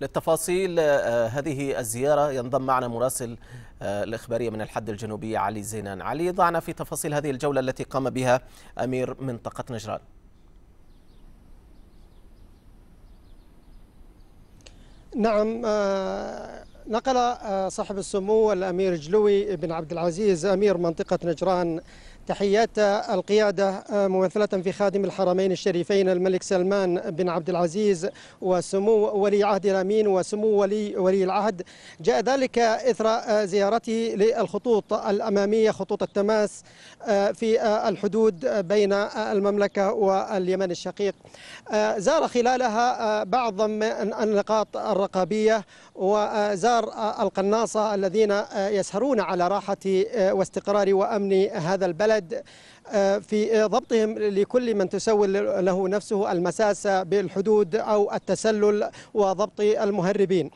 للتفاصيل آه، هذه الزيارة ينضم معنا مراسل آه، الإخبارية من الحد الجنوبي علي زينان علي ضعنا في تفاصيل هذه الجولة التي قام بها أمير منطقة نجران نعم آه، نقل صاحب السمو الأمير جلوي بن عبد العزيز أمير منطقة نجران تحيات القيادة آه، ممثلة في خادم الحرمين الشريفين الملك سلمان بن عبد العزيز وسمو ولي عهد الأمين وسمو ولي ولي العهد جاء ذلك إثر آه، زيارته للخطوط الأمامية خطوط التماس آه، في الحدود بين المملكة واليمن الشقيق زار خلالها بعض من النقاط الرقابية وزار القناصة الذين يسهرون على راحة واستقرار وأمن هذا البلد البلد آه، في ضبطهم لكل من تسول له نفسه المساس بالحدود أو التسلل وضبط المهربين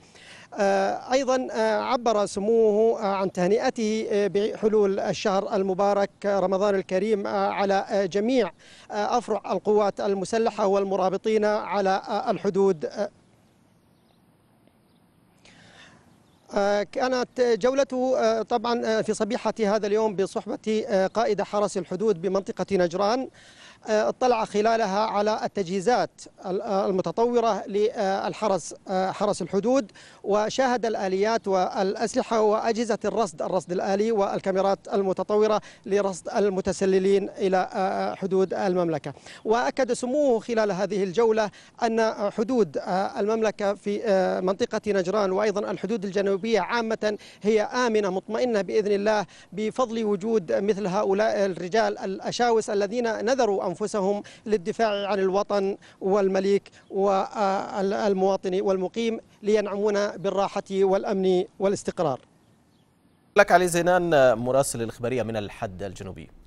آه، أيضا آه، عبر سموه عن تهنئته بحلول الشهر المبارك رمضان الكريم على جميع أفرع القوات المسلحة والمرابطين على الحدود آه، كانت جولته آه، طبعا آه، في صبيحة هذا اليوم بصحبة قائد حرس الحدود بمنطقة نجران اطلع خلالها على التجهيزات المتطورة للحرس حرس الحدود وشاهد الآليات والأسلحة وأجهزة الرصد الرصد الآلي والكاميرات المتطورة لرصد المتسللين إلى حدود المملكة وأكد سموه خلال هذه الجولة أن حدود المملكة في منطقة نجران وأيضا الحدود الجنوبية العربية عامة هي آمنة مطمئنة بإذن الله بفضل وجود مثل هؤلاء الرجال الأشاوس الذين نذروا أنفسهم للدفاع عن الوطن والمليك والمواطن والمقيم لينعمون بالراحة والأمن والاستقرار لك علي زينان مراسل الإخبارية من الحد الجنوبي